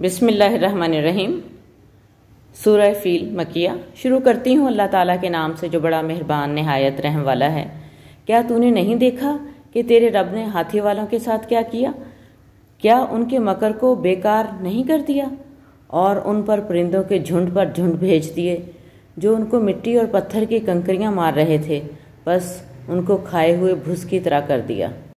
बिसमीम सूर फ़ील मकिया शुरू करती हूँ अल्लाह ताला के नाम से जो बड़ा मेहरबान नहायत रहम वाला है क्या तूने नहीं देखा कि तेरे रब ने हाथी वालों के साथ क्या किया क्या उनके मकर को बेकार नहीं कर दिया और उन पर परिंदों के झुंड पर झुंड भेज दिए जो उनको मिट्टी और पत्थर की कंकरियाँ मार रहे थे बस उनको खाए हुए भूस की तरह कर दिया